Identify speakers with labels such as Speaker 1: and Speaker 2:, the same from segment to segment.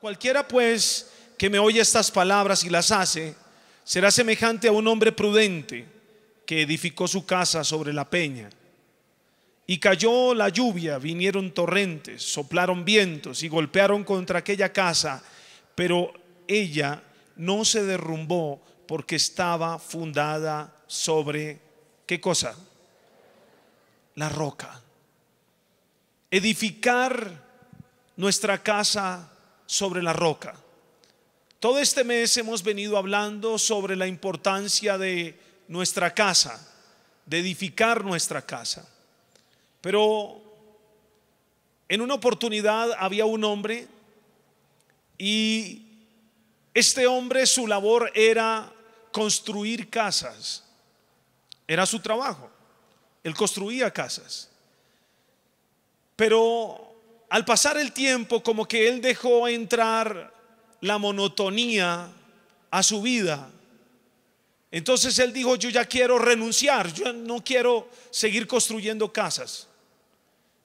Speaker 1: Cualquiera pues que me oye estas palabras y las hace, será semejante a un hombre prudente que edificó su casa sobre la peña. Y cayó la lluvia, vinieron torrentes, soplaron vientos y golpearon contra aquella casa, pero ella no se derrumbó porque estaba fundada sobre, ¿qué cosa? La roca. Edificar nuestra casa sobre la roca. Todo este mes hemos venido hablando sobre la importancia de nuestra casa, de edificar nuestra casa. Pero en una oportunidad había un hombre y este hombre su labor era construir casas. Era su trabajo. Él construía casas. Pero al pasar el tiempo, como que él dejó entrar la monotonía a su vida. Entonces él dijo, yo ya quiero renunciar, yo no quiero seguir construyendo casas.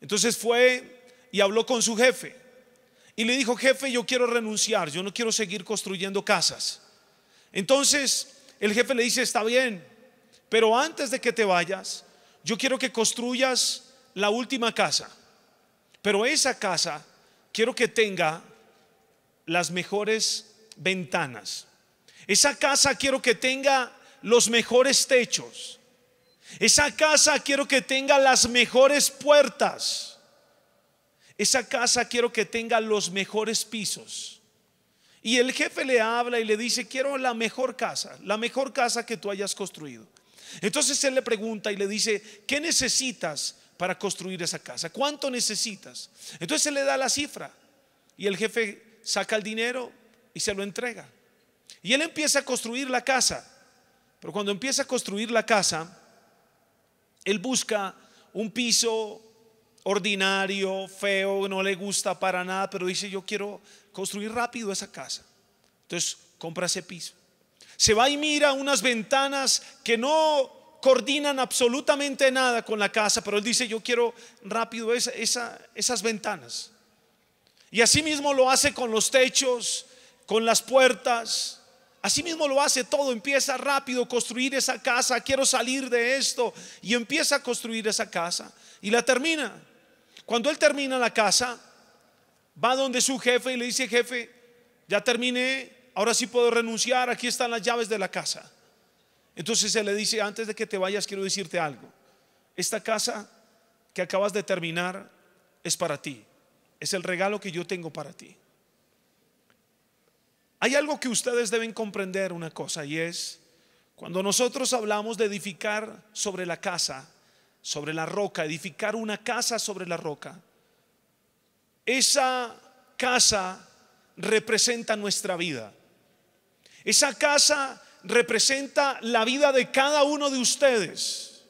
Speaker 1: Entonces fue y habló con su jefe y le dijo, jefe, yo quiero renunciar, yo no quiero seguir construyendo casas. Entonces el jefe le dice, está bien, pero antes de que te vayas, yo quiero que construyas la última casa pero esa casa quiero que tenga las mejores ventanas. Esa casa quiero que tenga los mejores techos. Esa casa quiero que tenga las mejores puertas. Esa casa quiero que tenga los mejores pisos. Y el jefe le habla y le dice, quiero la mejor casa, la mejor casa que tú hayas construido. Entonces él le pregunta y le dice, ¿qué necesitas para construir esa casa? ¿Cuánto necesitas? Entonces se le da la cifra y el jefe saca el dinero y se lo entrega. Y él empieza a construir la casa. Pero cuando empieza a construir la casa, él busca un piso ordinario, feo, no le gusta para nada, pero dice, yo quiero construir rápido esa casa. Entonces compra ese piso. Se va y mira unas ventanas que no coordinan absolutamente nada con la casa, pero él dice, yo quiero rápido esas ventanas. Y así mismo lo hace con los techos, con las puertas. así mismo lo hace todo, empieza rápido a construir esa casa, quiero salir de esto. Y empieza a construir esa casa y la termina. Cuando él termina la casa, va donde su jefe y le dice, jefe, ya terminé, ahora sí puedo renunciar, aquí están las llaves de la casa. Entonces se le dice, antes de que te vayas quiero decirte algo. Esta casa que acabas de terminar es para ti. Es el regalo que yo tengo para ti. Hay algo que ustedes deben comprender una cosa y es, cuando nosotros hablamos de edificar sobre la casa, sobre la roca, edificar una casa sobre la roca, esa casa representa nuestra vida. Esa casa representa la vida de cada uno de ustedes.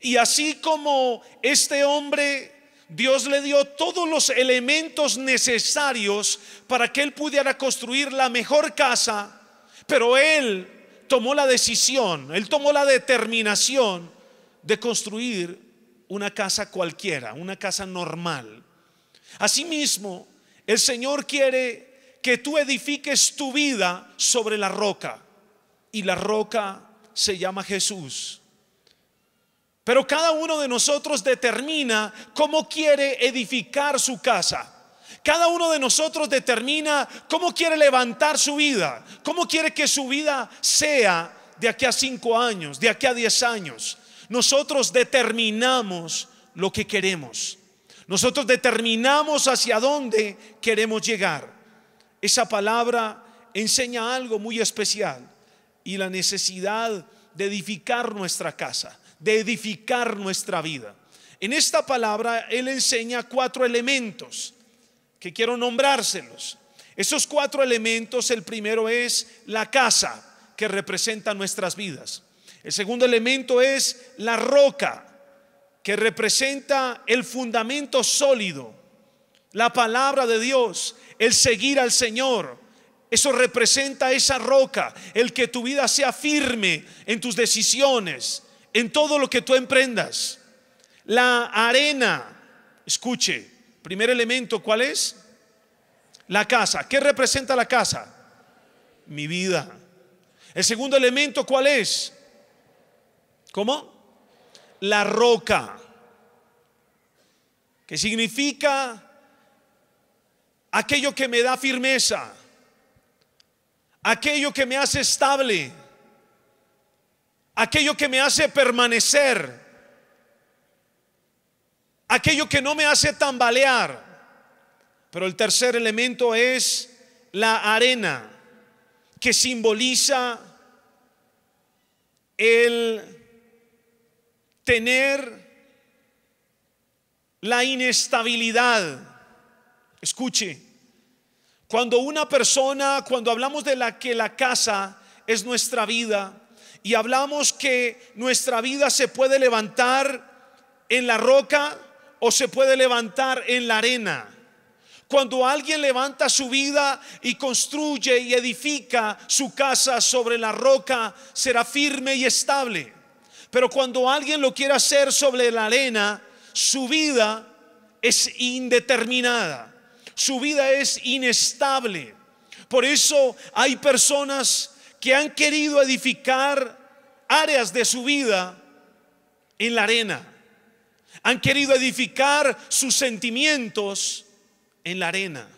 Speaker 1: Y así como este hombre, Dios le dio todos los elementos necesarios para que él pudiera construir la mejor casa, pero él tomó la decisión, él tomó la determinación de construir una casa cualquiera, una casa normal. Asimismo, el Señor quiere que tú edifiques tu vida sobre la roca. Y la roca se llama Jesús. Pero cada uno de nosotros determina cómo quiere edificar su casa. Cada uno de nosotros determina cómo quiere levantar su vida, cómo quiere que su vida sea de aquí a cinco años, de aquí a diez años. Nosotros determinamos lo que queremos. Nosotros determinamos hacia dónde queremos llegar. Esa palabra enseña algo muy especial y la necesidad de edificar nuestra casa, de edificar nuestra vida. En esta palabra él enseña cuatro elementos que quiero nombrárselos. Esos cuatro elementos, el primero es la casa que representa nuestras vidas. El segundo elemento es la roca que representa el fundamento sólido, la palabra de Dios, el seguir al Señor. Eso representa esa roca, el que tu vida sea firme en tus decisiones, en todo lo que tú emprendas. La arena, escuche, primer elemento, ¿cuál es? La casa. ¿Qué representa la casa? Mi vida. El segundo elemento, ¿cuál es? ¿Cómo? La roca, ¿Qué significa aquello que me da firmeza, aquello que me hace estable, aquello que me hace permanecer, aquello que no me hace tambalear. Pero el tercer elemento es la arena, que simboliza el tener la inestabilidad Escuche, cuando una persona, cuando hablamos de la que la casa es nuestra vida y hablamos que nuestra vida se puede levantar en la roca o se puede levantar en la arena. Cuando alguien levanta su vida y construye y edifica su casa sobre la roca, será firme y estable. Pero cuando alguien lo quiere hacer sobre la arena, su vida es indeterminada. Su vida es inestable. Por eso hay personas que han querido edificar áreas de su vida en la arena. Han querido edificar sus sentimientos en la arena.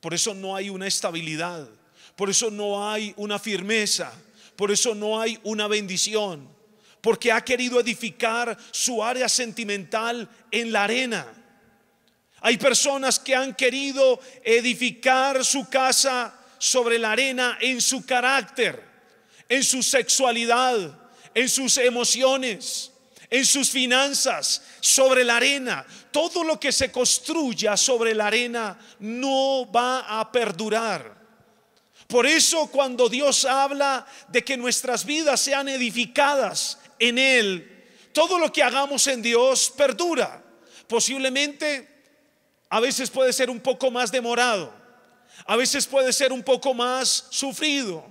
Speaker 1: Por eso no hay una estabilidad. Por eso no hay una firmeza. Por eso no hay una bendición. Porque ha querido edificar su área sentimental en la arena. Hay personas que han querido edificar su casa sobre la arena en su carácter, en su sexualidad, en sus emociones, en sus finanzas, sobre la arena. Todo lo que se construya sobre la arena no va a perdurar. Por eso cuando Dios habla de que nuestras vidas sean edificadas en Él, todo lo que hagamos en Dios perdura. Posiblemente a veces puede ser un poco más demorado, a veces puede ser un poco más sufrido,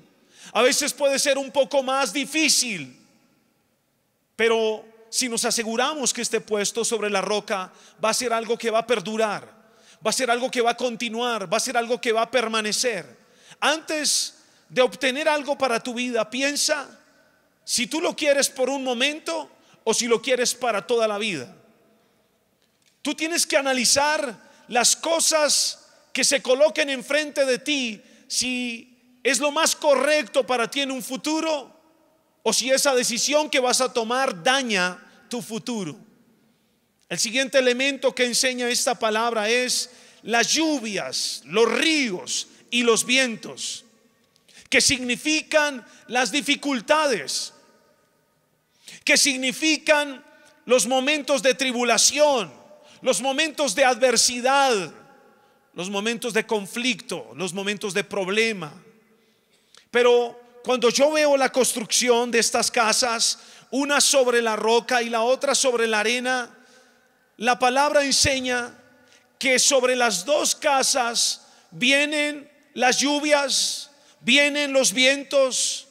Speaker 1: a veces puede ser un poco más difícil, pero si nos aseguramos que este puesto sobre la roca va a ser algo que va a perdurar, va a ser algo que va a continuar, va a ser algo que va a permanecer. Antes de obtener algo para tu vida, piensa si tú lo quieres por un momento o si lo quieres para toda la vida. Tú tienes que analizar las cosas que se coloquen enfrente de ti, si es lo más correcto para ti en un futuro o si esa decisión que vas a tomar daña tu futuro. El siguiente elemento que enseña esta palabra es las lluvias, los ríos y los vientos, que significan las dificultades, que significan los momentos de tribulación, los momentos de adversidad, los momentos de conflicto, los momentos de problema. Pero cuando yo veo la construcción de estas casas, una sobre la roca y la otra sobre la arena, la palabra enseña que sobre las dos casas vienen las lluvias, vienen los vientos,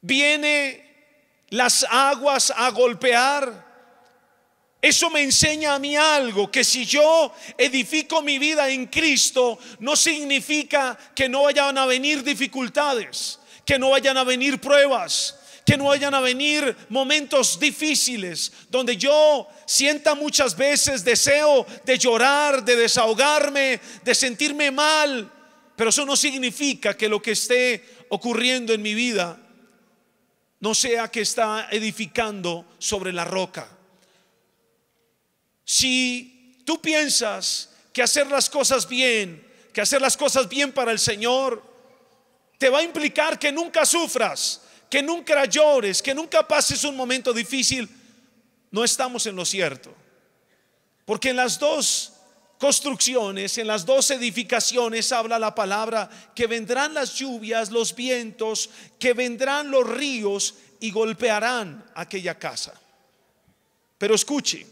Speaker 1: viene las aguas a golpear, eso me enseña a mí algo, que si yo edifico mi vida en Cristo, no significa que no vayan a venir dificultades, que no vayan a venir pruebas, que no vayan a venir momentos difíciles donde yo sienta muchas veces deseo de llorar, de desahogarme, de sentirme mal, pero eso no significa que lo que esté ocurriendo en mi vida no sea que está edificando sobre la roca. Si tú piensas que hacer las cosas bien, que hacer las cosas bien para el Señor, te va a implicar que nunca sufras, que nunca llores, que nunca pases un momento difícil, no estamos en lo cierto. Porque en las dos construcciones, en las dos edificaciones habla la palabra que vendrán las lluvias, los vientos, que vendrán los ríos y golpearán aquella casa. Pero escuche,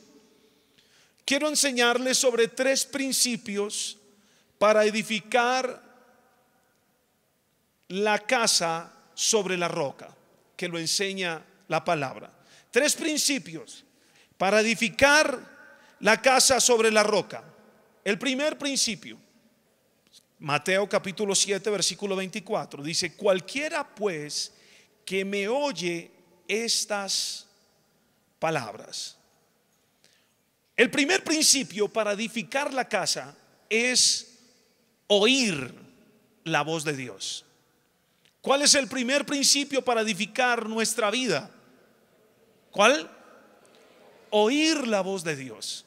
Speaker 1: quiero enseñarles sobre tres principios para edificar la casa sobre la roca, que lo enseña la palabra. Tres principios para edificar la casa sobre la roca. El primer principio, Mateo capítulo 7, versículo 24, dice, cualquiera pues que me oye estas palabras el primer principio para edificar la casa es oír la voz de Dios. ¿Cuál es el primer principio para edificar nuestra vida? ¿Cuál? Oír la voz de Dios.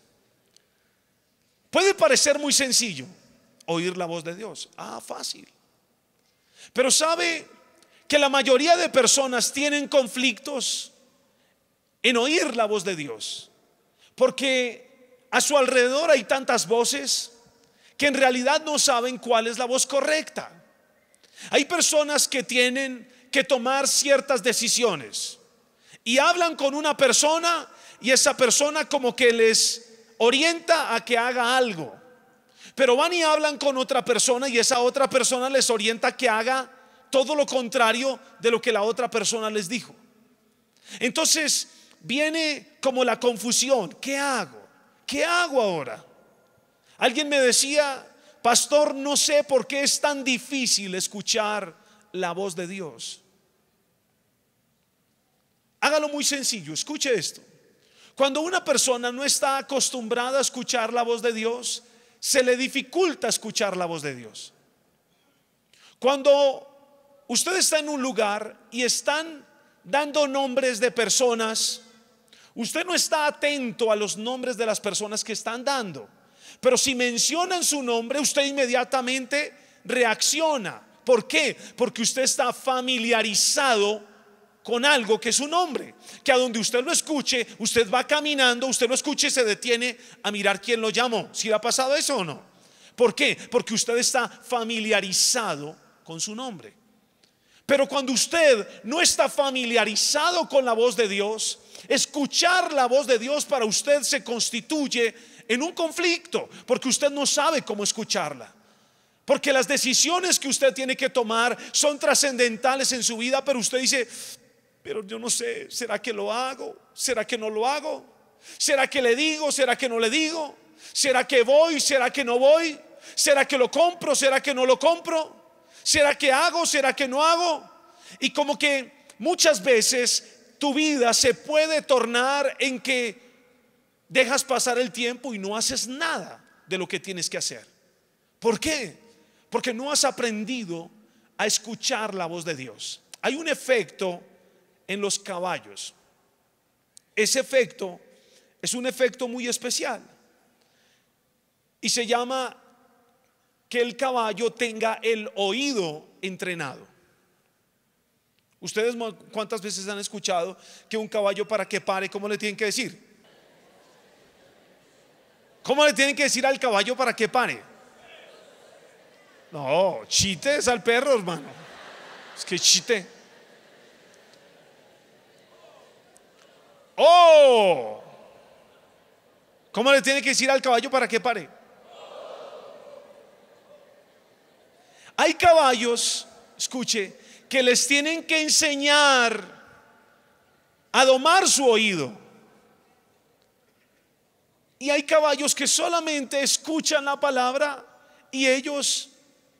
Speaker 1: Puede parecer muy sencillo oír la voz de Dios. Ah, fácil. Pero sabe que la mayoría de personas tienen conflictos en oír la voz de Dios. Porque a su alrededor hay tantas voces que en realidad no saben cuál es la voz correcta. Hay personas que tienen que tomar ciertas decisiones y hablan con una persona y esa persona como que les orienta a que haga algo. Pero van y hablan con otra persona y esa otra persona les orienta a que haga todo lo contrario de lo que la otra persona les dijo. Entonces, viene como la confusión. ¿Qué hago? ¿Qué hago ahora? Alguien me decía, pastor, no sé por qué es tan difícil escuchar la voz de Dios. Hágalo muy sencillo, escuche esto. Cuando una persona no está acostumbrada a escuchar la voz de Dios, se le dificulta escuchar la voz de Dios. Cuando usted está en un lugar y están dando nombres de personas, Usted no está atento a los nombres de las personas que están dando, pero si mencionan su nombre, usted inmediatamente reacciona. ¿Por qué? Porque usted está familiarizado con algo que es su nombre que a donde usted lo escuche, usted va caminando, usted lo escuche y se detiene a mirar quién lo llamó, si le ha pasado eso o no. ¿Por qué? Porque usted está familiarizado con su nombre. Pero cuando usted no está familiarizado con la voz de Dios, Escuchar la voz de Dios para usted se constituye en un conflicto, porque usted no sabe cómo escucharla. Porque las decisiones que usted tiene que tomar son trascendentales en su vida, pero usted dice, pero yo no sé, ¿será que lo hago? ¿Será que no lo hago? ¿Será que le digo? ¿Será que no le digo? ¿Será que voy? ¿Será que no voy? ¿Será que lo compro? ¿Será que no lo compro? ¿Será que hago? ¿Será que no hago? Y como que muchas veces tu vida se puede tornar en que dejas pasar el tiempo y no haces nada de lo que tienes que hacer. ¿Por qué? Porque no has aprendido a escuchar la voz de Dios. Hay un efecto en los caballos. Ese efecto es un efecto muy especial y se llama que el caballo tenga el oído entrenado. ¿Ustedes cuántas veces han escuchado que un caballo para que pare, cómo le tienen que decir? ¿Cómo le tienen que decir al caballo para que pare? No, chites al perro, hermano. Es que chite. ¡Oh! ¿Cómo le tiene que decir al caballo para que pare? Hay caballos, escuche, que les tienen que enseñar a domar su oído. Y hay caballos que solamente escuchan la palabra y ellos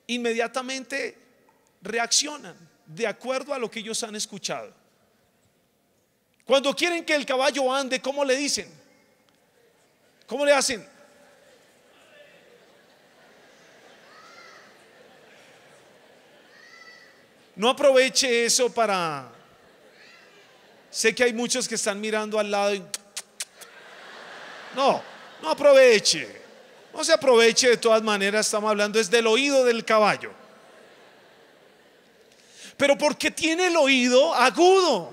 Speaker 1: inmediatamente reaccionan de acuerdo a lo que ellos han escuchado. Cuando quieren que el caballo ande, ¿cómo le dicen? ¿Cómo le hacen? No aproveche eso para... Sé que hay muchos que están mirando al lado y... No, no aproveche. No se aproveche de todas maneras, estamos hablando es del oído del caballo. Pero porque tiene el oído agudo,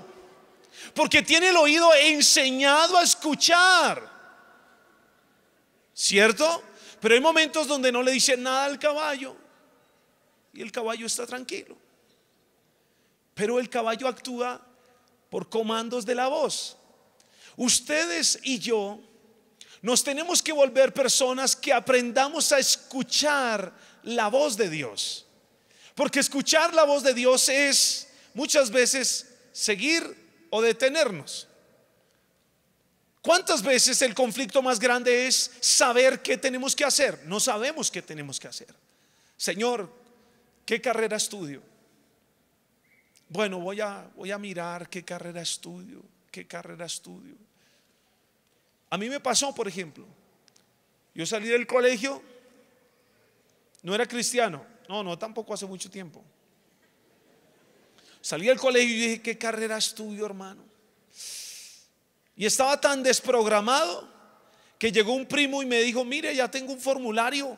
Speaker 1: porque tiene el oído enseñado a escuchar. ¿Cierto? Pero hay momentos donde no le dice nada al caballo y el caballo está tranquilo. Pero el caballo actúa por comandos de la voz. Ustedes y yo nos tenemos que volver personas que aprendamos a escuchar la voz de Dios. Porque escuchar la voz de Dios es muchas veces seguir o detenernos. ¿Cuántas veces el conflicto más grande es saber qué tenemos que hacer? No sabemos qué tenemos que hacer. Señor, ¿qué carrera estudio? bueno, voy a, voy a mirar qué carrera estudio, qué carrera estudio. A mí me pasó, por ejemplo, yo salí del colegio, no era cristiano, no, no, tampoco hace mucho tiempo. Salí del colegio y dije, ¿qué carrera estudio, hermano? Y estaba tan desprogramado que llegó un primo y me dijo, mire, ya tengo un formulario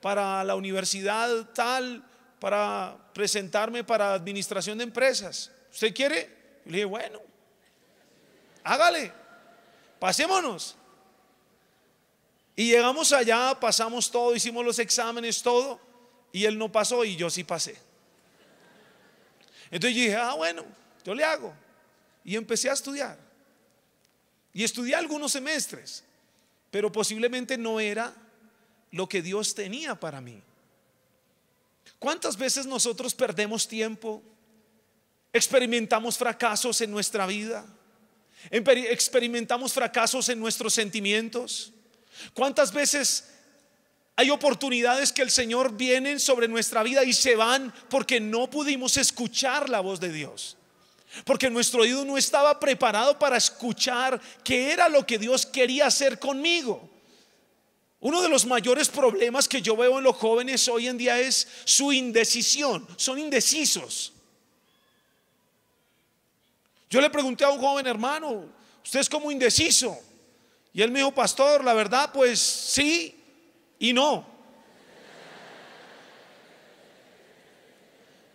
Speaker 1: para la universidad tal, para presentarme para administración de empresas. ¿Usted quiere? le dije, bueno, hágale, pasémonos. Y llegamos allá, pasamos todo, hicimos los exámenes, todo, y él no pasó y yo sí pasé. Entonces yo dije, ah, bueno, yo le hago. Y empecé a estudiar. Y estudié algunos semestres, pero posiblemente no era lo que Dios tenía para mí. ¿Cuántas veces nosotros perdemos tiempo? Experimentamos fracasos en nuestra vida. Experimentamos fracasos en nuestros sentimientos. ¿Cuántas veces hay oportunidades que el Señor vienen sobre nuestra vida y se van porque no pudimos escuchar la voz de Dios? Porque nuestro oído no estaba preparado para escuchar qué era lo que Dios quería hacer conmigo. Uno de los mayores problemas que yo veo en los jóvenes hoy en día es su indecisión. Son indecisos. Yo le pregunté a un joven hermano, ¿usted es como indeciso? Y él me dijo, pastor, la verdad, pues sí y no.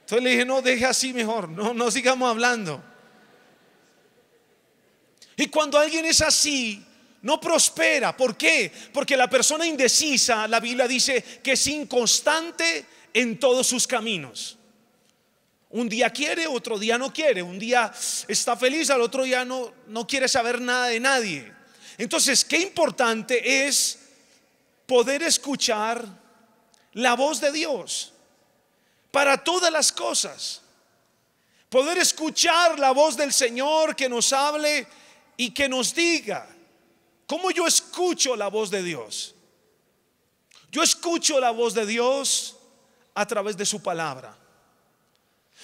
Speaker 1: Entonces le dije, no, deje así mejor, no, no sigamos hablando. Y cuando alguien es así, no prospera. ¿Por qué? Porque la persona indecisa, la Biblia dice que es inconstante en todos sus caminos. Un día quiere, otro día no quiere. Un día está feliz, al otro día no, no quiere saber nada de nadie. Entonces, qué importante es poder escuchar la voz de Dios para todas las cosas. Poder escuchar la voz del Señor que nos hable y que nos diga, ¿Cómo yo escucho la voz de Dios? Yo escucho la voz de Dios a través de su palabra.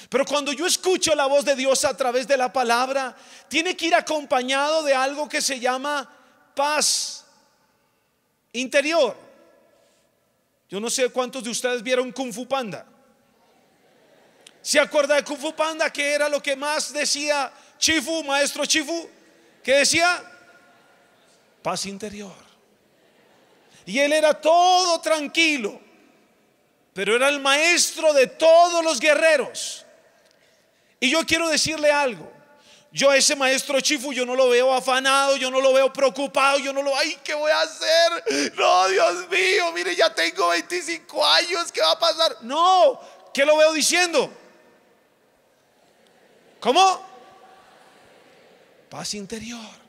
Speaker 1: Pero cuando yo escucho la voz de Dios a través de la palabra, tiene que ir acompañado de algo que se llama paz interior. Yo no sé cuántos de ustedes vieron Kung Fu Panda. ¿Se acuerda de Kung Fu Panda que era lo que más decía Chifu, maestro Chifu? Que decía, paz interior. Y él era todo tranquilo, pero era el maestro de todos los guerreros. Y yo quiero decirle algo. Yo a ese maestro Chifu, yo no lo veo afanado, yo no lo veo preocupado, yo no lo, ay, ¿qué voy a hacer? No, Dios mío, mire, ya tengo 25 años, ¿qué va a pasar? No, ¿qué lo veo diciendo? ¿Cómo? Paz interior.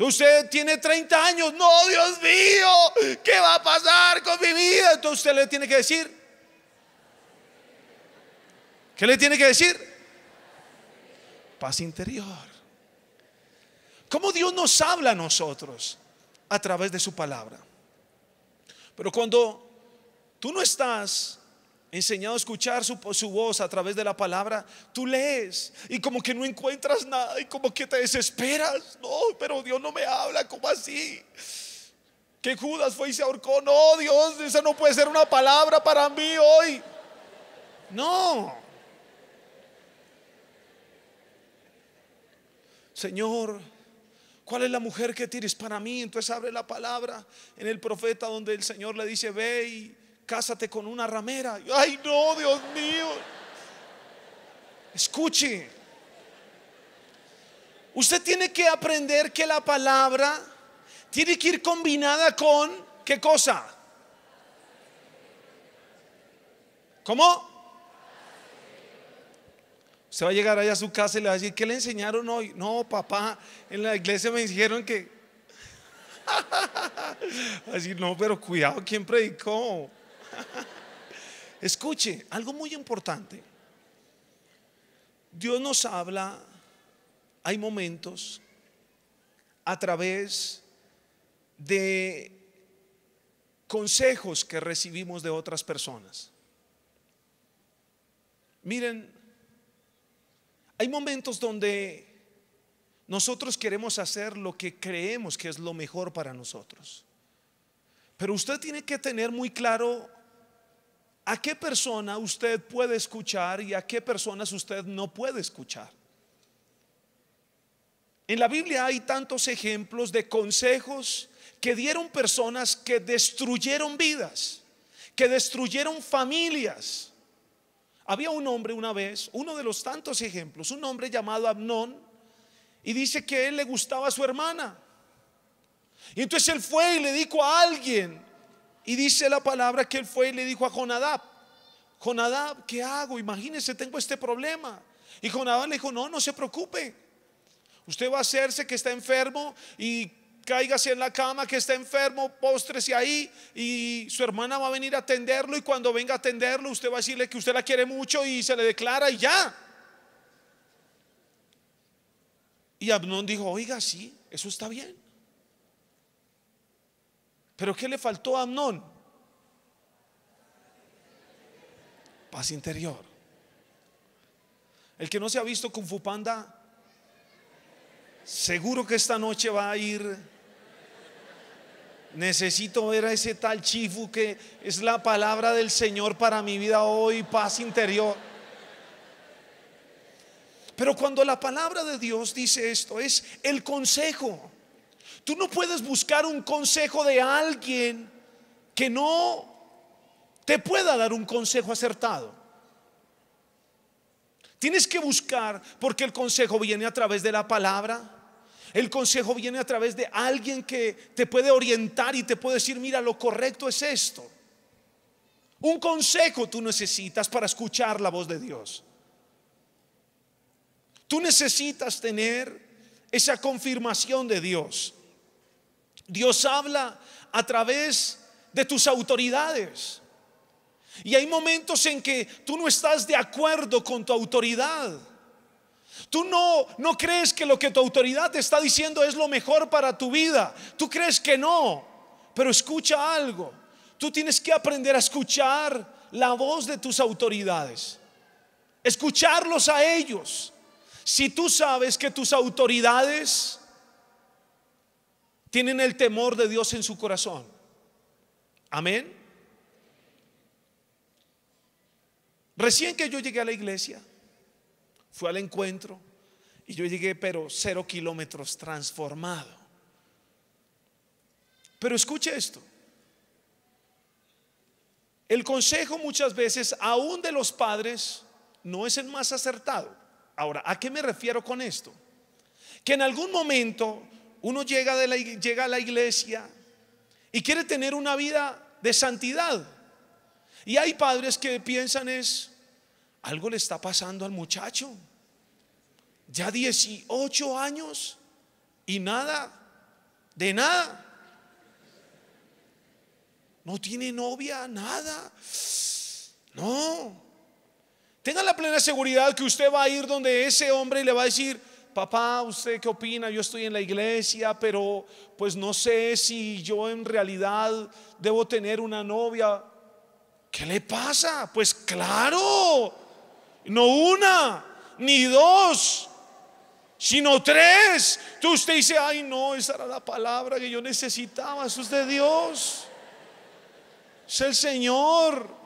Speaker 1: Usted tiene 30 años, no, Dios mío, ¿qué va a pasar con mi vida? Entonces usted le tiene que decir, ¿qué le tiene que decir? Paz interior. ¿Cómo Dios nos habla a nosotros? A través de su palabra. Pero cuando tú no estás enseñado a escuchar su, su, voz a través de la palabra, tú lees y como que no encuentras nada y como que te desesperas. No, pero Dios no me habla, ¿cómo así? Que Judas fue y se ahorcó. No, Dios, esa no puede ser una palabra para mí hoy. No. Señor, ¿cuál es la mujer que tienes para mí? Entonces abre la palabra en el profeta donde el Señor le dice, ve y cásate con una ramera. Ay, no, Dios mío. Escuche. Usted tiene que aprender que la palabra tiene que ir combinada con qué cosa. ¿Cómo? Usted va a llegar allá a su casa y le va a decir, ¿qué le enseñaron hoy? No, papá, en la iglesia me dijeron que... decir, no, pero cuidado, ¿quién predicó? Escuche, algo muy importante. Dios nos habla, hay momentos, a través de consejos que recibimos de otras personas. Miren, hay momentos donde nosotros queremos hacer lo que creemos que es lo mejor para nosotros. Pero usted tiene que tener muy claro ¿A qué persona usted puede escuchar y a qué personas usted no puede escuchar? En la Biblia hay tantos ejemplos de consejos que dieron personas que destruyeron vidas, que destruyeron familias. Había un hombre una vez, uno de los tantos ejemplos, un hombre llamado Abnón, y dice que él le gustaba a su hermana. Y entonces él fue y le dijo a alguien, y dice la palabra que él fue y le dijo a Jonadab, Jonadab, ¿qué hago? imagínese tengo este problema. Y Jonadab le dijo, no, no se preocupe. Usted va a hacerse que está enfermo y cáigase en la cama que está enfermo, póstrese ahí y su hermana va a venir a atenderlo y cuando venga a atenderlo usted va a decirle que usted la quiere mucho y se le declara y ya. Y Abnón dijo, oiga, sí, eso está bien. Pero ¿qué le faltó a Amnón? Paz interior. El que no se ha visto con fupanda, seguro que esta noche va a ir. Necesito ver a ese tal Chifu que es la palabra del Señor para mi vida hoy, paz interior. Pero cuando la palabra de Dios dice esto, es el consejo. Tú no puedes buscar un consejo de alguien que no te pueda dar un consejo acertado. Tienes que buscar porque el consejo viene a través de la palabra. El consejo viene a través de alguien que te puede orientar y te puede decir, mira, lo correcto es esto. Un consejo tú necesitas para escuchar la voz de Dios. Tú necesitas tener esa confirmación de Dios. Dios habla a través de tus autoridades. Y hay momentos en que tú no estás de acuerdo con tu autoridad. Tú no, no crees que lo que tu autoridad te está diciendo es lo mejor para tu vida. Tú crees que no. Pero escucha algo. Tú tienes que aprender a escuchar la voz de tus autoridades. Escucharlos a ellos. Si tú sabes que tus autoridades tienen el temor de Dios en su corazón. Amén. Recién que yo llegué a la iglesia, fui al encuentro y yo llegué pero cero kilómetros transformado. Pero escuche esto. El consejo muchas veces, aún de los padres, no es el más acertado. Ahora, ¿a qué me refiero con esto? Que en algún momento uno llega, de llega a la iglesia y quiere tener una vida de santidad. Y hay padres que piensan es, algo le está pasando al muchacho. Ya 18 años y nada, de nada. No tiene novia, nada. No. Tenga la plena seguridad que usted va a ir donde ese hombre y le va a decir, papá, ¿usted qué opina? Yo estoy en la iglesia, pero pues no sé si yo en realidad debo tener una novia. ¿Qué le pasa? Pues claro, no una, ni dos, sino tres. Tú usted dice, ay no, esa era la palabra que yo necesitaba, eso es de Dios. Es el Señor.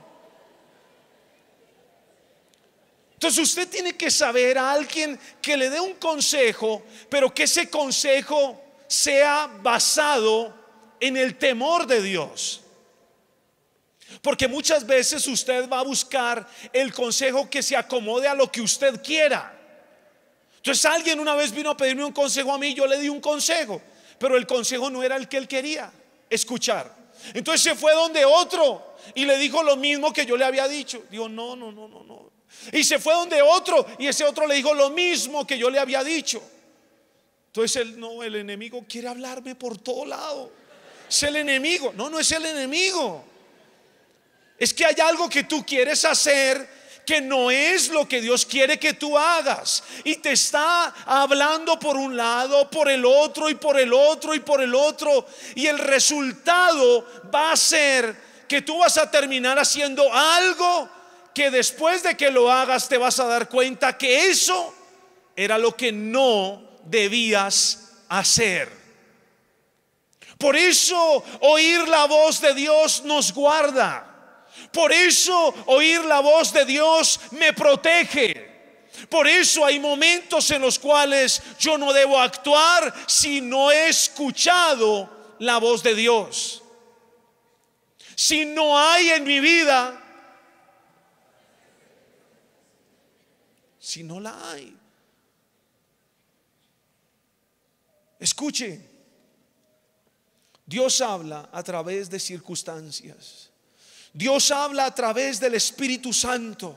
Speaker 1: Entonces usted tiene que saber a alguien que le dé un consejo, pero que ese consejo sea basado en el temor de Dios. Porque muchas veces usted va a buscar el consejo que se acomode a lo que usted quiera. Entonces alguien una vez vino a pedirme un consejo a mí, yo le di un consejo, pero el consejo no era el que él quería escuchar. Entonces se fue donde otro y le dijo lo mismo que yo le había dicho. Digo, no, no, no, no, no. Y se fue donde otro y ese otro le dijo lo mismo que yo le había dicho. Entonces él, no, el enemigo quiere hablarme por todo lado. Es el enemigo. No, no es el enemigo. Es que hay algo que tú quieres hacer que no es lo que Dios quiere que tú hagas. Y te está hablando por un lado, por el otro y por el otro y por el otro. Y el resultado va a ser que tú vas a terminar haciendo algo que después de que lo hagas te vas a dar cuenta que eso era lo que no debías hacer. Por eso oír la voz de Dios nos guarda. Por eso oír la voz de Dios me protege. Por eso hay momentos en los cuales yo no debo actuar si no he escuchado la voz de Dios. Si no hay en mi vida si no la hay? Escuche, Dios habla a través de circunstancias. Dios habla a través del Espíritu Santo.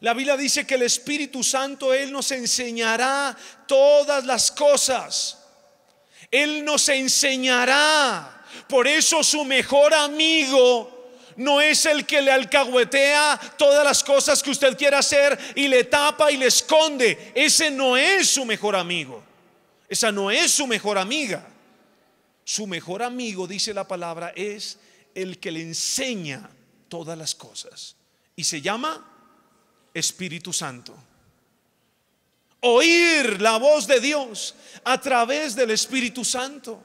Speaker 1: La Biblia dice que el Espíritu Santo, Él nos enseñará todas las cosas. Él nos enseñará. Por eso su mejor amigo no es el que le alcahuetea todas las cosas que usted quiere hacer y le tapa y le esconde. Ese no es su mejor amigo. Esa no es su mejor amiga. Su mejor amigo, dice la palabra, es el que le enseña todas las cosas. Y se llama Espíritu Santo. Oír la voz de Dios a través del Espíritu Santo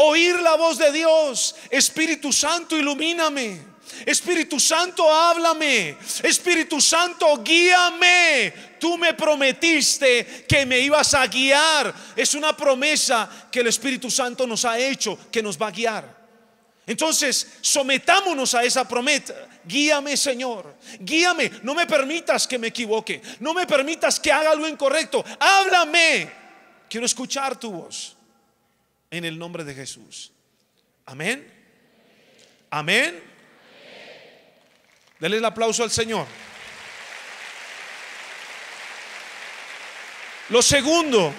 Speaker 1: oír la voz de Dios. Espíritu Santo, ilumíname. Espíritu Santo, háblame. Espíritu Santo, guíame. Tú me prometiste que me ibas a guiar. Es una promesa que el Espíritu Santo nos ha hecho, que nos va a guiar. Entonces, sometámonos a esa promesa. Guíame, Señor. Guíame. No me permitas que me equivoque. No me permitas que haga lo incorrecto. Háblame. Quiero escuchar tu voz en el nombre de Jesús. Amén. Amén. denle el aplauso al Señor. Lo segundo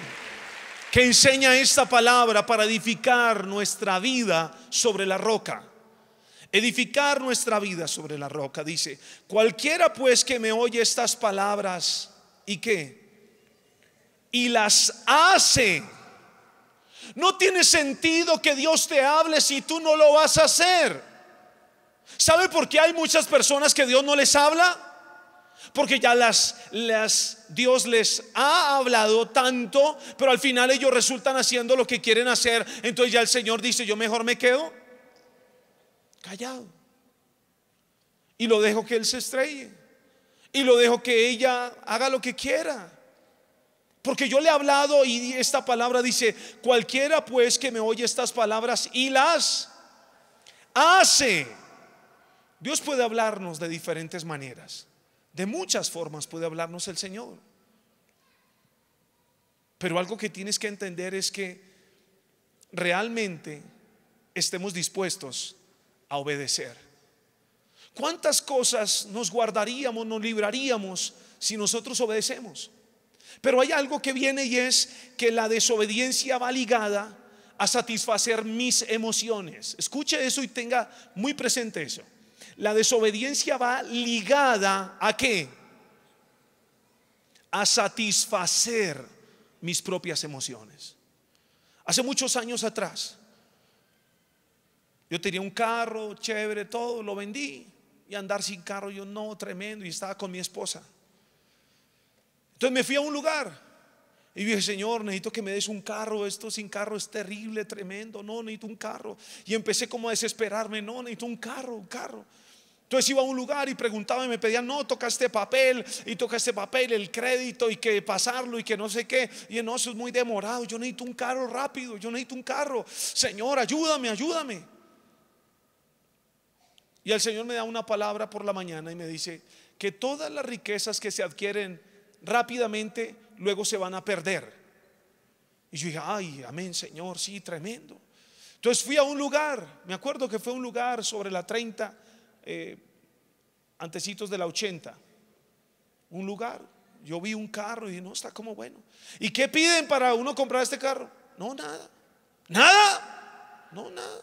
Speaker 1: que enseña esta palabra para edificar nuestra vida sobre la roca. Edificar nuestra vida sobre la roca, dice, cualquiera pues que me oye estas palabras y que, y las hace no tiene sentido que Dios te hable si tú no lo vas a hacer. ¿Sabe por qué hay muchas personas que Dios no les habla? Porque ya las, Dios les ha hablado tanto, pero al final ellos resultan haciendo lo que quieren hacer. Entonces ya el Señor dice, yo mejor me quedo callado. Y lo dejo que Él se estrelle. Y lo dejo que ella haga lo que quiera. Porque yo le he hablado y esta palabra dice, cualquiera pues que me oye estas palabras y las hace. Dios puede hablarnos de diferentes maneras, de muchas formas puede hablarnos el Señor. Pero algo que tienes que entender es que realmente estemos dispuestos a obedecer. ¿Cuántas cosas nos guardaríamos, nos libraríamos si nosotros obedecemos? Pero hay algo que viene y es que la desobediencia va ligada a satisfacer mis emociones. Escuche eso y tenga muy presente eso. La desobediencia va ligada a qué? A satisfacer mis propias emociones. Hace muchos años atrás, yo tenía un carro chévere, todo, lo vendí. Y andar sin carro, yo no, tremendo. Y estaba con mi esposa. Entonces me fui a un lugar y dije, Señor, necesito que me des un carro, esto sin carro es terrible, tremendo, no, necesito un carro. Y empecé como a desesperarme, no, necesito un carro, un carro. Entonces iba a un lugar y preguntaba y me pedían, no, toca este papel y toca este papel, el crédito y que pasarlo y que no sé qué. Y no, eso es muy demorado, yo necesito un carro rápido, yo necesito un carro. Señor, ayúdame, ayúdame. Y el Señor me da una palabra por la mañana y me dice que todas las riquezas que se adquieren rápidamente luego se van a perder. Y yo dije, ay, amén, Señor, sí, tremendo. Entonces fui a un lugar, me acuerdo que fue un lugar sobre la 30, eh, antecitos de la 80, un lugar. Yo vi un carro y dije, no, está como bueno. ¿Y qué piden para uno comprar este carro? No, nada. ¿Nada? No, nada.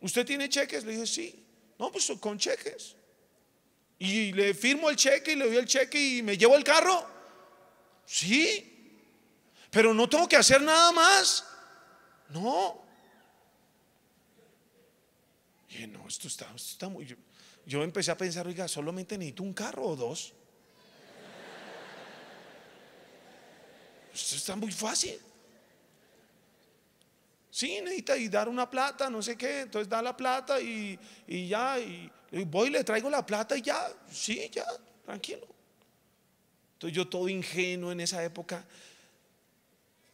Speaker 1: ¿Usted tiene cheques? Le dije, sí. No, pues con cheques. Y le firmo el cheque y le doy el cheque y me llevo el carro. Sí, pero no tengo que hacer nada más. No. Y no, esto está, esto está muy. Yo, empecé a pensar, oiga, solamente necesito un carro o dos. Esto está muy fácil. Sí, necesita y dar una plata, no sé qué. Entonces da la plata y, ya. Y, voy le traigo la plata y ya. Sí, ya, tranquilo. Entonces yo todo ingenuo en esa época.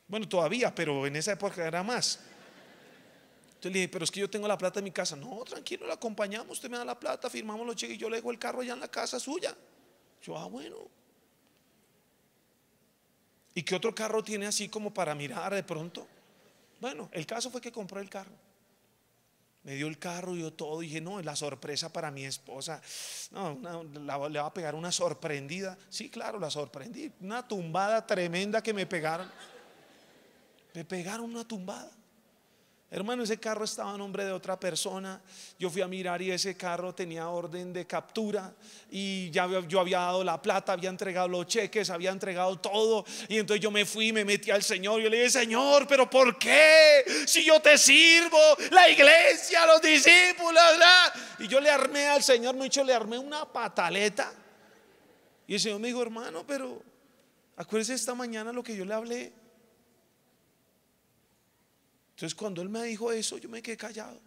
Speaker 1: Bueno, todavía, pero en esa época era más. Entonces le dije, pero es que yo tengo la plata en mi casa. No, tranquilo, la acompañamos, usted me da la plata, firmamos los cheques y yo le dejo el carro allá en la casa suya. Yo, ah, bueno. ¿Y qué otro carro tiene así como para mirar de pronto? Bueno, el caso fue que compró el carro. Me dio el carro, y yo todo, dije, no, es la sorpresa para mi esposa, no, le va a pegar una sorprendida. Sí, claro, la sorprendí, una tumbada tremenda que me pegaron. Me pegaron una tumbada. Hermano, ese carro estaba a nombre de otra persona. Yo fui a mirar y ese carro tenía orden de captura y ya yo había dado la plata, había entregado los cheques, había entregado todo. Y entonces yo me fui, y me metí al Señor. Yo le dije, Señor, pero ¿por qué? Si yo te sirvo, la iglesia, los discípulos. Y yo le armé al Señor, mucho le armé una pataleta. Y el Señor me dijo, hermano, pero acuérdese esta mañana lo que yo le hablé. Entonces cuando él me dijo eso, yo me quedé callado.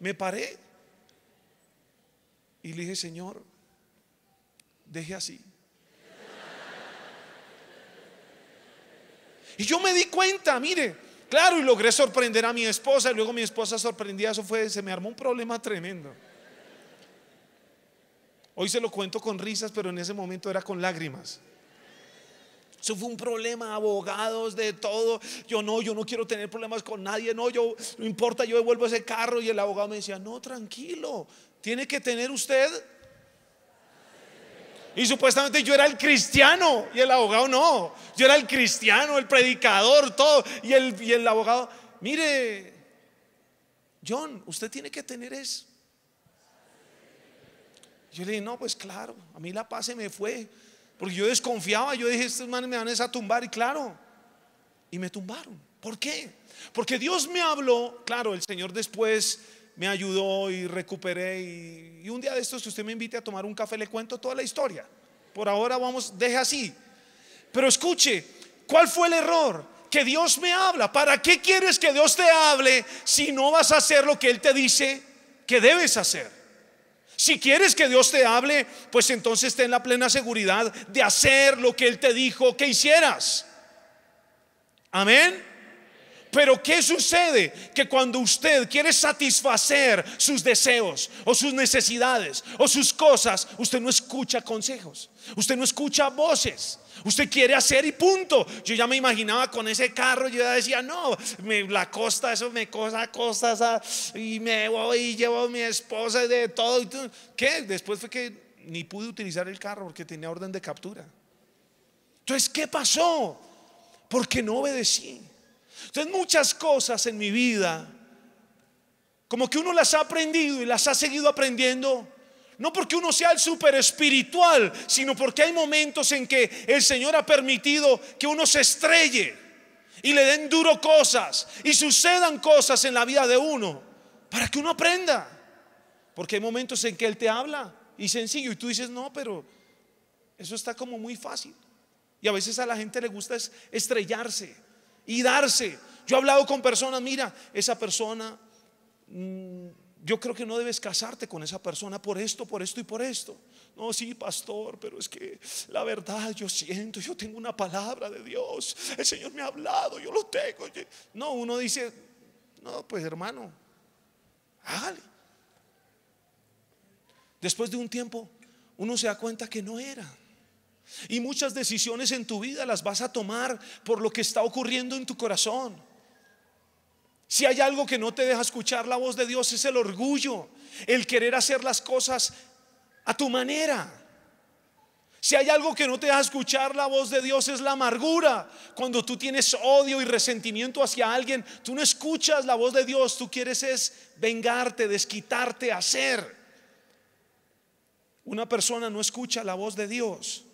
Speaker 1: Me paré y le dije, Señor, deje así. Y yo me di cuenta, mire, claro, y logré sorprender a mi esposa, y luego mi esposa sorprendida, eso fue, se me armó un problema tremendo. Hoy se lo cuento con risas, pero en ese momento era con lágrimas. Eso fue un problema, abogados de todo. Yo no, yo no quiero tener problemas con nadie. No, yo no importa, yo devuelvo ese carro. Y el abogado me decía, no, tranquilo, tiene que tener usted. Y supuestamente yo era el cristiano y el abogado no. Yo era el cristiano, el predicador, todo. Y el, y el abogado, mire, John, usted tiene que tener eso. Yo le dije, no, pues claro, a mí la paz se me fue. Porque yo desconfiaba, yo dije, estos manes me van a tumbar y claro, y me tumbaron. ¿Por qué? Porque Dios me habló, claro, el Señor después me ayudó y recuperé y, un día de estos que usted me invite a tomar un café le cuento toda la historia. Por ahora vamos, deje así. Pero escuche, ¿cuál fue el error? Que Dios me habla. ¿Para qué quieres que Dios te hable si no vas a hacer lo que Él te dice que debes hacer? Si quieres que Dios te hable, pues entonces ten la plena seguridad de hacer lo que Él te dijo que hicieras. Amén. Pero ¿qué sucede? Que cuando usted quiere satisfacer sus deseos o sus necesidades o sus cosas, usted no escucha consejos, usted no escucha voces, Usted quiere hacer y punto. Yo ya me imaginaba con ese carro, yo ya decía, no, me, la costa, eso me cosa, costa, y me voy y llevo a mi esposa Y de todo. todo. ¿Qué? Después fue que ni pude utilizar el carro porque tenía orden de captura. Entonces, ¿qué pasó? Porque no obedecí. Entonces, muchas cosas en mi vida, como que uno las ha aprendido y las ha seguido aprendiendo no porque uno sea el super espiritual, sino porque hay momentos en que el Señor ha permitido que uno se estrelle y le den duro cosas y sucedan cosas en la vida de uno para que uno aprenda. Porque hay momentos en que Él te habla y sencillo y tú dices, no, pero eso está como muy fácil. Y a veces a la gente le gusta estrellarse y darse. Yo he hablado con personas, mira, esa persona mm, yo creo que no debes casarte con esa persona por esto, por esto y por esto. No, sí, pastor, pero es que la verdad yo siento, yo tengo una palabra de Dios, el Señor me ha hablado, yo lo tengo. No, uno dice, no, pues hermano, hágale. Después de un tiempo, uno se da cuenta que no era. Y muchas decisiones en tu vida las vas a tomar por lo que está ocurriendo en tu corazón. Si hay algo que no te deja escuchar la voz de Dios es el orgullo, el querer hacer las cosas a tu manera. Si hay algo que no te deja escuchar la voz de Dios es la amargura. Cuando tú tienes odio y resentimiento hacia alguien, tú no escuchas la voz de Dios, tú quieres es vengarte, desquitarte, hacer. Una persona no escucha la voz de Dios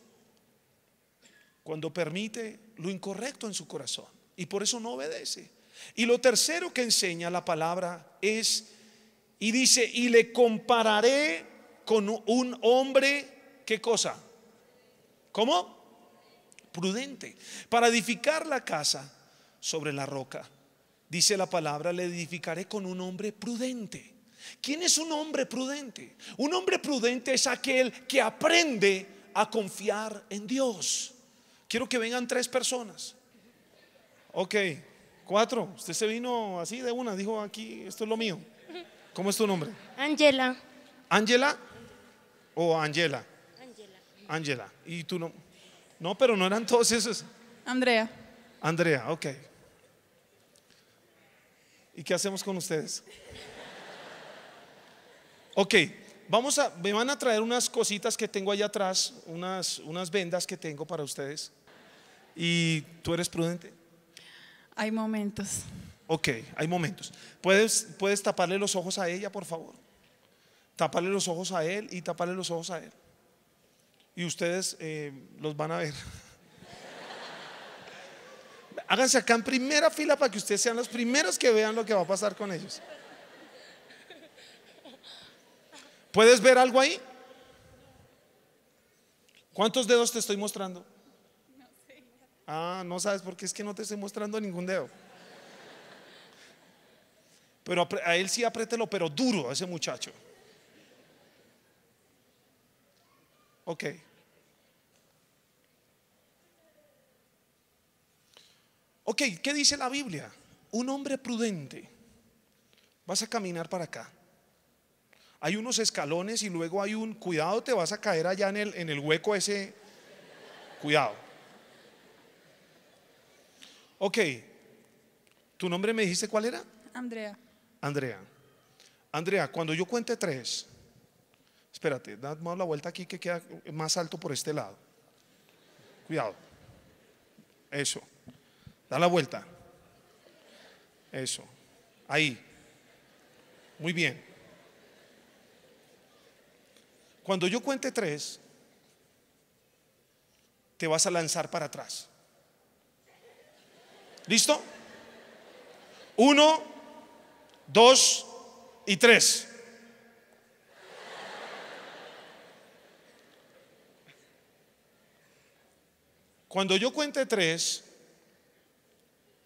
Speaker 1: cuando permite lo incorrecto en su corazón y por eso no obedece. Y lo tercero que enseña la palabra es, y dice, y le compararé con un hombre, ¿qué cosa? ¿Cómo? Prudente, para edificar la casa sobre la roca. Dice la palabra, le edificaré con un hombre prudente. ¿Quién es un hombre prudente? Un hombre prudente es aquel que aprende a confiar en Dios. Quiero que vengan tres personas. Ok, Cuatro. Usted se vino así de una, dijo aquí, esto es lo mío. ¿Cómo es tu nombre? Angela. ¿Angela o Angela? Angela. Angela. ¿Y tú no? No, pero no eran todos esos. Andrea. Andrea, ok. ¿Y qué hacemos con ustedes? Ok, vamos a, me van a traer unas cositas que tengo allá atrás, unas, unas vendas que tengo para ustedes. ¿Y tú eres prudente? Hay momentos. Ok, hay momentos. ¿Puedes, ¿Puedes taparle los ojos a ella, por favor? Taparle los ojos a él y taparle los ojos a él. Y ustedes eh, los van a ver. Háganse acá en primera fila para que ustedes sean los primeros que vean lo que va a pasar con ellos. ¿Puedes ver algo ahí? ¿Cuántos dedos te estoy mostrando? Ah, no sabes por qué es que no te estoy mostrando ningún dedo. Pero a él sí apriételo, pero duro a ese muchacho. Ok. Ok, ¿qué dice la Biblia? Un hombre prudente. Vas a caminar para acá. Hay unos escalones y luego hay un cuidado, te vas a caer allá en el, en el hueco ese. Cuidado. Ok, ¿tu nombre me dijiste cuál era? Andrea. Andrea. Andrea, cuando yo cuente tres, espérate, dame la vuelta aquí que queda más alto por este lado. Cuidado. Eso. Da la vuelta. Eso. Ahí. Muy bien. Cuando yo cuente tres, te vas a lanzar para atrás. ¿Listo? Uno, dos y tres. Cuando yo cuente tres,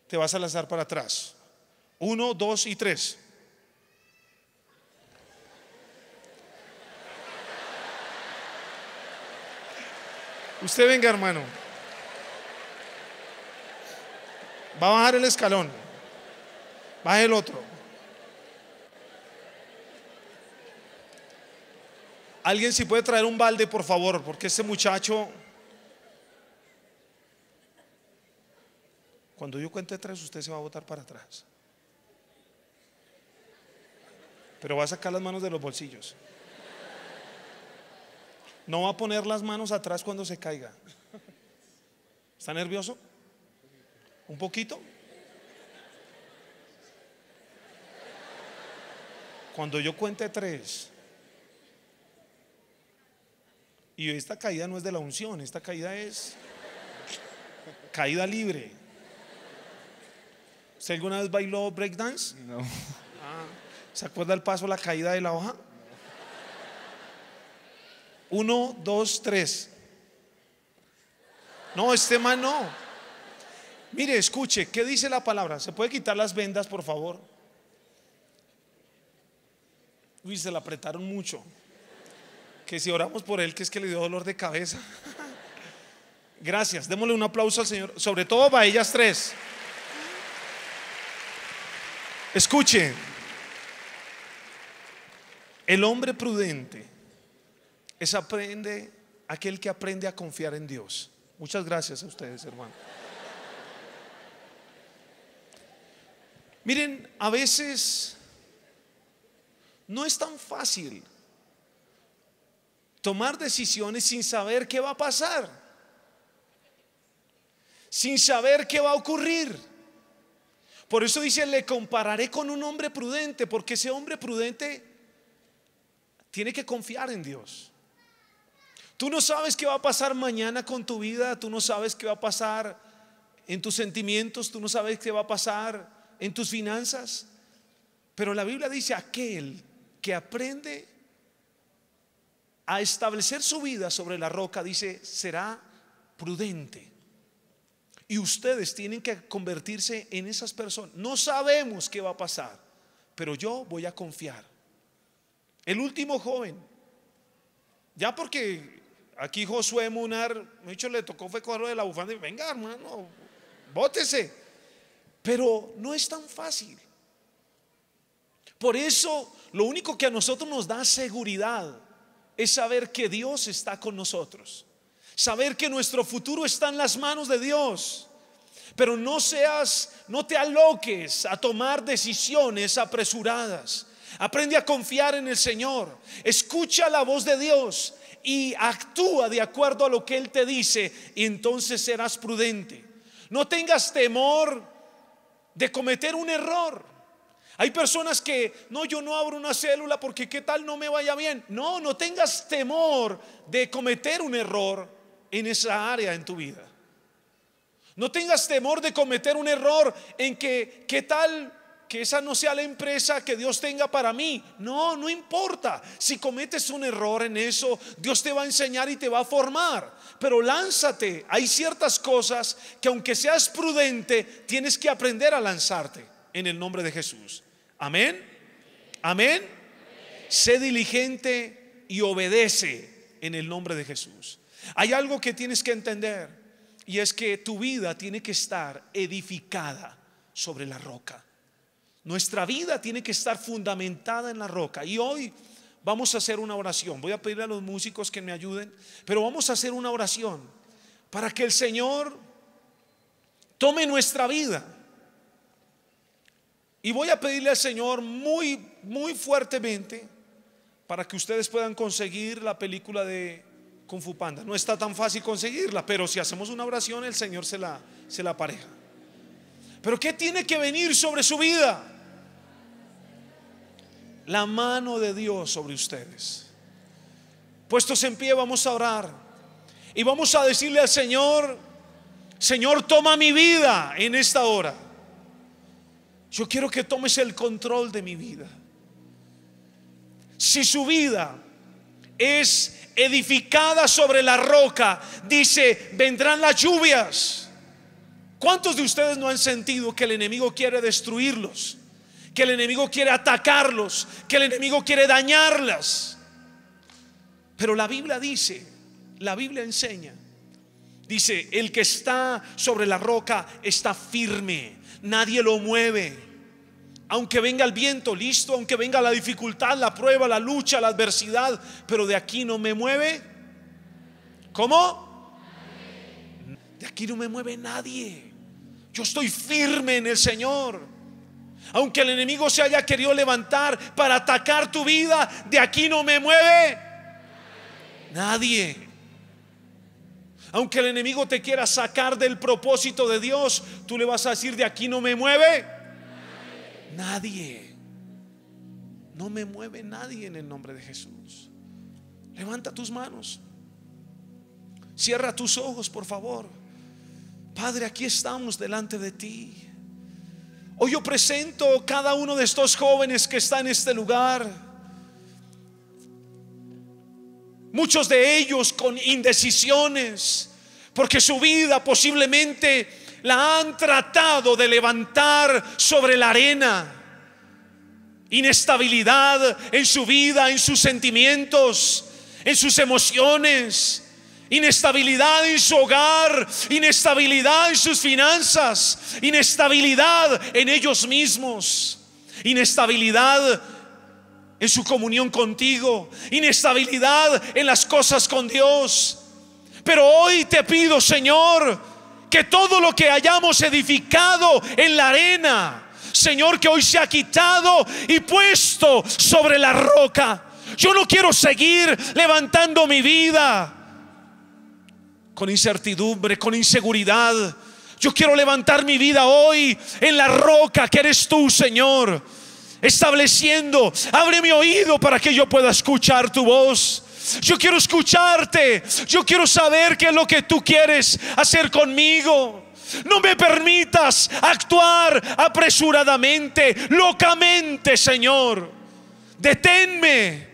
Speaker 1: te vas a lanzar para atrás. Uno, dos y tres. Usted venga, hermano. Va a bajar el escalón. Baje el otro. Alguien si puede traer un balde, por favor, porque ese muchacho... Cuando yo cuente tres, usted se va a botar para atrás. Pero va a sacar las manos de los bolsillos. No va a poner las manos atrás cuando se caiga. ¿Está nervioso? ¿Un poquito? Cuando yo cuente tres, y esta caída no es de la unción, esta caída es caída libre. ¿Usted alguna vez bailó breakdance? No. Ah, ¿Se acuerda el paso, la caída de la hoja? Uno, dos, tres. No, este man no. Mire, escuche, ¿qué dice la palabra? ¿Se puede quitar las vendas, por favor? Uy, se la apretaron mucho. Que si oramos por él, que es que le dio dolor de cabeza. Gracias, démosle un aplauso al Señor, sobre todo para ellas tres. Escuche, el hombre prudente es aprende aquel que aprende a confiar en Dios. Muchas gracias a ustedes, hermano. Miren, a veces no es tan fácil tomar decisiones sin saber qué va a pasar, sin saber qué va a ocurrir. Por eso dice, le compararé con un hombre prudente, porque ese hombre prudente tiene que confiar en Dios. Tú no sabes qué va a pasar mañana con tu vida, tú no sabes qué va a pasar en tus sentimientos, tú no sabes qué va a pasar en tus finanzas. Pero la Biblia dice, aquel que aprende a establecer su vida sobre la roca, dice, será prudente. Y ustedes tienen que convertirse en esas personas. No sabemos qué va a pasar, pero yo voy a confiar. El último joven, ya porque aquí Josué Munar, de le tocó fue correr de la bufanda y venga hermano, bótese. Pero no es tan fácil. Por eso lo único que a nosotros nos da seguridad es saber que Dios está con nosotros. Saber que nuestro futuro está en las manos de Dios. Pero no seas, no te aloques a tomar decisiones apresuradas. Aprende a confiar en el Señor. Escucha la voz de Dios y actúa de acuerdo a lo que Él te dice y entonces serás prudente. No tengas temor de cometer un error. Hay personas que, no, yo no abro una célula porque qué tal no me vaya bien. No, no tengas temor de cometer un error en esa área en tu vida. No tengas temor de cometer un error en que, qué tal que esa no sea la empresa que Dios tenga para mí. No, no importa. Si cometes un error en eso, Dios te va a enseñar y te va a formar. Pero lánzate. Hay ciertas cosas que aunque seas prudente, tienes que aprender a lanzarte en el nombre de Jesús. Amén. Amén. Sé diligente y obedece en el nombre de Jesús. Hay algo que tienes que entender y es que tu vida tiene que estar edificada sobre la roca. Nuestra vida tiene que estar fundamentada en la roca. Y hoy vamos a hacer una oración. Voy a pedirle a los músicos que me ayuden, pero vamos a hacer una oración para que el Señor tome nuestra vida. Y voy a pedirle al Señor muy, muy fuertemente para que ustedes puedan conseguir la película de Kung Fu Panda. No está tan fácil conseguirla, pero si hacemos una oración, el Señor se la, se la pareja. Pero ¿qué tiene que venir sobre su vida? La mano de Dios sobre ustedes. Puestos en pie vamos a orar y vamos a decirle al Señor, Señor, toma mi vida en esta hora. Yo quiero que tomes el control de mi vida. Si su vida es edificada sobre la roca, dice, vendrán las lluvias ¿Cuántos de ustedes no han sentido que el enemigo quiere destruirlos? Que el enemigo quiere atacarlos, que el enemigo quiere dañarlas. Pero la Biblia dice, la Biblia enseña, dice, el que está sobre la roca está firme, nadie lo mueve aunque venga el viento, listo, aunque venga la dificultad, la prueba, la lucha, la adversidad, pero de aquí no me mueve. ¿Cómo? De aquí no me mueve nadie. Yo estoy firme en el Señor. Aunque el enemigo se haya querido levantar para atacar tu vida, de aquí no me mueve nadie. Aunque el enemigo te quiera sacar del propósito de Dios, tú le vas a decir, de aquí no me mueve nadie. No me mueve nadie en el nombre de Jesús. Levanta tus manos. Cierra tus ojos, por favor. Padre, aquí estamos delante de ti. Hoy yo presento cada uno de estos jóvenes que está en este lugar. Muchos de ellos con indecisiones, porque su vida posiblemente la han tratado de levantar sobre la arena. Inestabilidad en su vida, en sus sentimientos, en sus emociones inestabilidad en su hogar, inestabilidad en sus finanzas, inestabilidad en ellos mismos, inestabilidad en su comunión contigo, inestabilidad en las cosas con Dios. Pero hoy te pido, Señor, que todo lo que hayamos edificado en la arena, Señor, que hoy se ha quitado y puesto sobre la roca. Yo no quiero seguir levantando mi vida con incertidumbre, con inseguridad. Yo quiero levantar mi vida hoy en la roca que eres tú, Señor. Estableciendo, abre mi oído para que yo pueda escuchar tu voz. Yo quiero escucharte. Yo quiero saber qué es lo que tú quieres hacer conmigo. No me permitas actuar apresuradamente, locamente, Señor. Deténme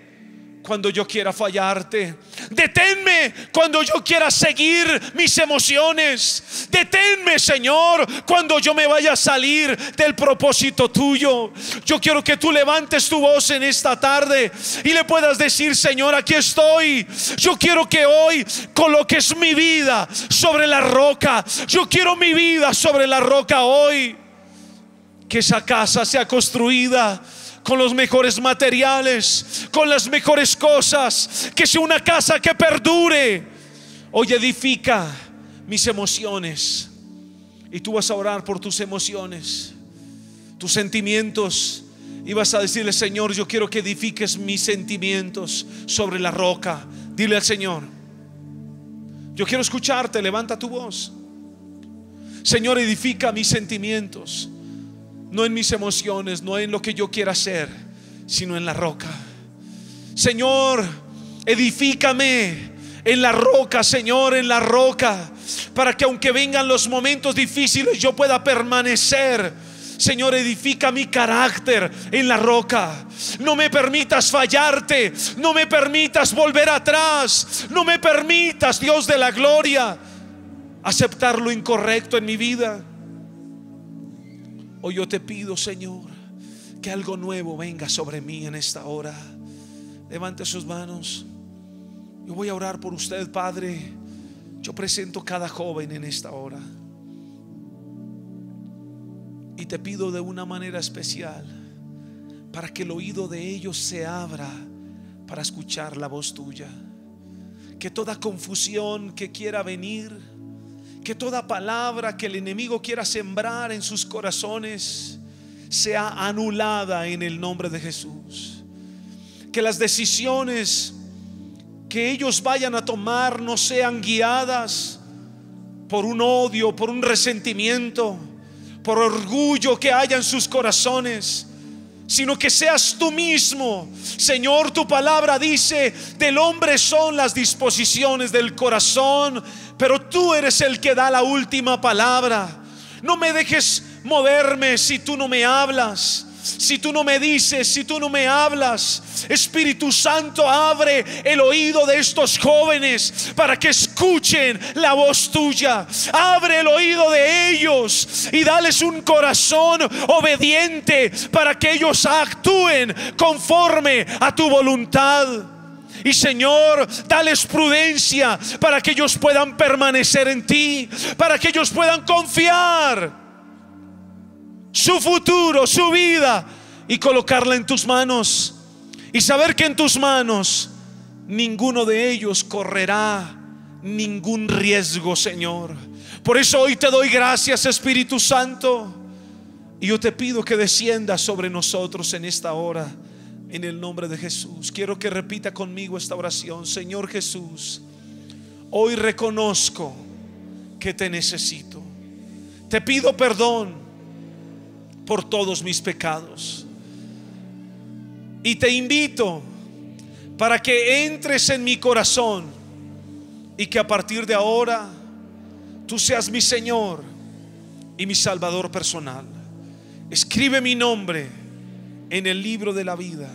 Speaker 1: cuando yo quiera fallarte. Deténme cuando yo quiera seguir mis emociones. Deténme, Señor, cuando yo me vaya a salir del propósito tuyo. Yo quiero que tú levantes tu voz en esta tarde y le puedas decir, Señor, aquí estoy. Yo quiero que hoy coloques mi vida sobre la roca. Yo quiero mi vida sobre la roca hoy. Que esa casa sea construida con los mejores materiales, con las mejores cosas, que sea una casa que perdure. Hoy edifica mis emociones. Y tú vas a orar por tus emociones, tus sentimientos. Y vas a decirle, Señor, yo quiero que edifiques mis sentimientos sobre la roca. Dile al Señor, yo quiero escucharte, levanta tu voz. Señor, edifica mis sentimientos no en mis emociones, no en lo que yo quiera hacer, sino en la roca. Señor, edifícame en la roca, Señor, en la roca, para que aunque vengan los momentos difíciles yo pueda permanecer. Señor, edifica mi carácter en la roca. No me permitas fallarte, no me permitas volver atrás, no me permitas, Dios de la gloria, aceptar lo incorrecto en mi vida. Hoy yo te pido, Señor, que algo nuevo venga sobre mí en esta hora. Levante sus manos. Yo voy a orar por usted, Padre. Yo presento cada joven en esta hora. Y te pido de una manera especial para que el oído de ellos se abra para escuchar la voz tuya. Que toda confusión que quiera venir, que toda palabra que el enemigo quiera sembrar en sus corazones sea anulada en el nombre de Jesús. Que las decisiones que ellos vayan a tomar no sean guiadas por un odio, por un resentimiento, por orgullo que haya en sus corazones, sino que seas tú mismo. Señor, tu palabra dice, del hombre son las disposiciones del corazón, pero tú eres el que da la última palabra. No me dejes moverme si tú no me hablas si tú no me dices, si tú no me hablas. Espíritu Santo, abre el oído de estos jóvenes para que escuchen la voz tuya. Abre el oído de ellos y dales un corazón obediente para que ellos actúen conforme a tu voluntad. Y Señor, dales prudencia para que ellos puedan permanecer en ti, para que ellos puedan confiar su futuro, su vida, y colocarla en tus manos. Y saber que en tus manos ninguno de ellos correrá ningún riesgo, Señor. Por eso hoy te doy gracias, Espíritu Santo. Y yo te pido que descienda sobre nosotros en esta hora, en el nombre de Jesús. Quiero que repita conmigo esta oración. Señor Jesús, hoy reconozco que te necesito. Te pido perdón por todos mis pecados. Y te invito para que entres en mi corazón y que a partir de ahora tú seas mi Señor y mi Salvador personal. Escribe mi nombre en el libro de la vida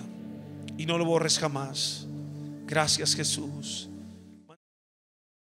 Speaker 1: y no lo borres jamás. Gracias Jesús.